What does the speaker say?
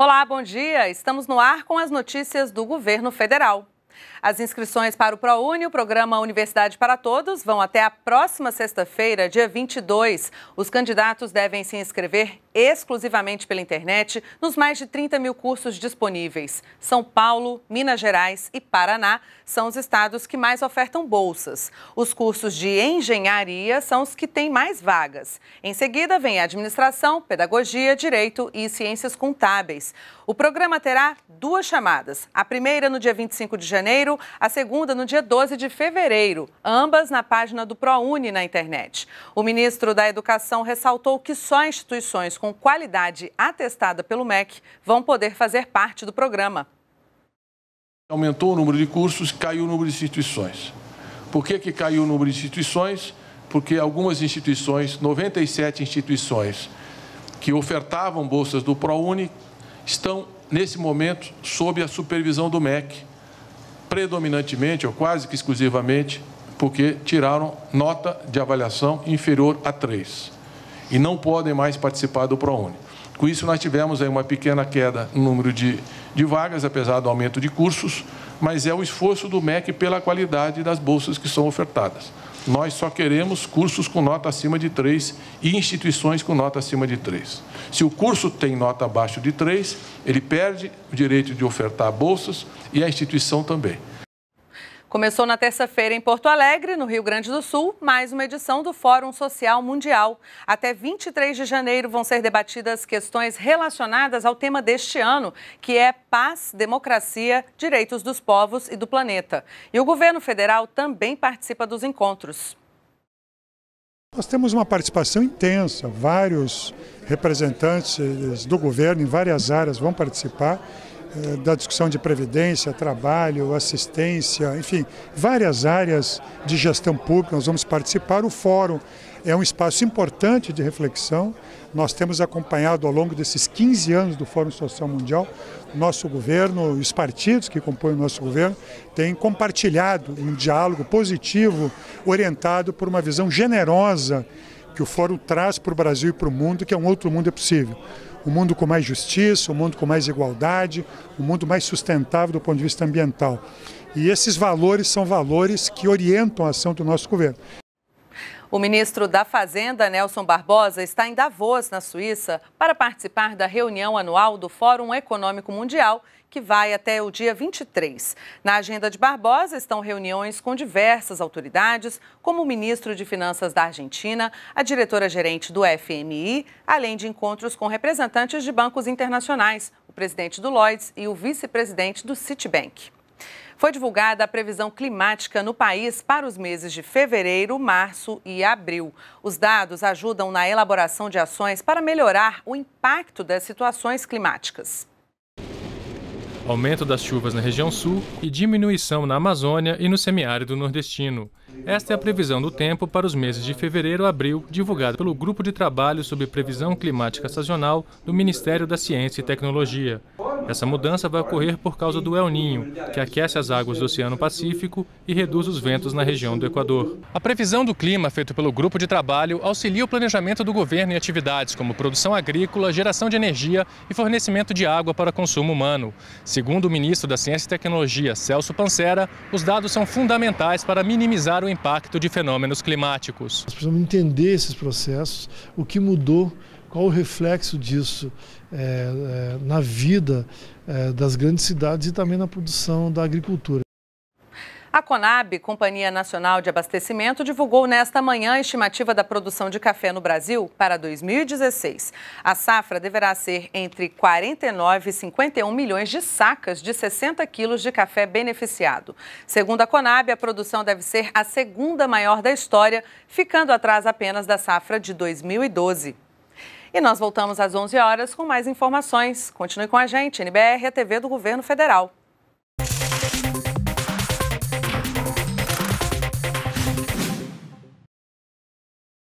Olá, bom dia. Estamos no ar com as notícias do governo federal. As inscrições para o ProUni, o programa Universidade para Todos, vão até a próxima sexta-feira, dia 22. Os candidatos devem se inscrever exclusivamente pela internet nos mais de 30 mil cursos disponíveis. São Paulo, Minas Gerais e Paraná são os estados que mais ofertam bolsas. Os cursos de engenharia são os que têm mais vagas. Em seguida, vem administração, pedagogia, direito e ciências contábeis. O programa terá duas chamadas. A primeira no dia 25 de janeiro janeiro, a segunda no dia 12 de fevereiro, ambas na página do ProUni na internet. O ministro da Educação ressaltou que só instituições com qualidade atestada pelo MEC vão poder fazer parte do programa. Aumentou o número de cursos, caiu o número de instituições. Por que, que caiu o número de instituições? Porque algumas instituições, 97 instituições, que ofertavam bolsas do ProUni estão, nesse momento, sob a supervisão do MEC predominantemente ou quase que exclusivamente porque tiraram nota de avaliação inferior a 3 e não podem mais participar do ProUni. Com isso, nós tivemos aí uma pequena queda no número de, de vagas, apesar do aumento de cursos, mas é o esforço do MEC pela qualidade das bolsas que são ofertadas nós só queremos cursos com nota acima de 3 e instituições com nota acima de 3. Se o curso tem nota abaixo de 3, ele perde o direito de ofertar bolsas e a instituição também. Começou na terça-feira em Porto Alegre, no Rio Grande do Sul, mais uma edição do Fórum Social Mundial. Até 23 de janeiro vão ser debatidas questões relacionadas ao tema deste ano, que é paz, democracia, direitos dos povos e do planeta. E o governo federal também participa dos encontros. Nós temos uma participação intensa, vários representantes do governo em várias áreas vão participar eh, da discussão de previdência, trabalho, assistência, enfim, várias áreas de gestão pública. Nós vamos participar. O fórum é um espaço importante de reflexão. Nós temos acompanhado ao longo desses 15 anos do Fórum Social Mundial, nosso governo, os partidos que compõem o nosso governo, têm compartilhado um diálogo positivo, orientado por uma visão generosa que o Fórum traz para o Brasil e para o mundo, que é um outro mundo é possível. Um mundo com mais justiça, um mundo com mais igualdade, um mundo mais sustentável do ponto de vista ambiental. E esses valores são valores que orientam a ação do nosso governo. O ministro da Fazenda, Nelson Barbosa, está em Davos, na Suíça, para participar da reunião anual do Fórum Econômico Mundial, que vai até o dia 23. Na agenda de Barbosa estão reuniões com diversas autoridades, como o ministro de Finanças da Argentina, a diretora-gerente do FMI, além de encontros com representantes de bancos internacionais, o presidente do Lloyds e o vice-presidente do Citibank foi divulgada a previsão climática no país para os meses de fevereiro, março e abril. Os dados ajudam na elaboração de ações para melhorar o impacto das situações climáticas. Aumento das chuvas na região sul e diminuição na Amazônia e no semiárido nordestino. Esta é a previsão do tempo para os meses de fevereiro a abril, divulgada pelo Grupo de Trabalho sobre Previsão Climática Sazonal do Ministério da Ciência e Tecnologia. Essa mudança vai ocorrer por causa do El Ninho, que aquece as águas do Oceano Pacífico e reduz os ventos na região do Equador. A previsão do clima feita pelo grupo de trabalho auxilia o planejamento do governo em atividades como produção agrícola, geração de energia e fornecimento de água para consumo humano. Segundo o ministro da Ciência e Tecnologia, Celso Pancera, os dados são fundamentais para minimizar o impacto de fenômenos climáticos. Nós precisamos entender esses processos, o que mudou, qual o reflexo disso é, é, na vida é, das grandes cidades e também na produção da agricultura. A Conab, Companhia Nacional de Abastecimento, divulgou nesta manhã a estimativa da produção de café no Brasil para 2016. A safra deverá ser entre 49 e 51 milhões de sacas de 60 quilos de café beneficiado. Segundo a Conab, a produção deve ser a segunda maior da história, ficando atrás apenas da safra de 2012. E nós voltamos às 11 horas com mais informações. Continue com a gente, NBR, a TV do Governo Federal.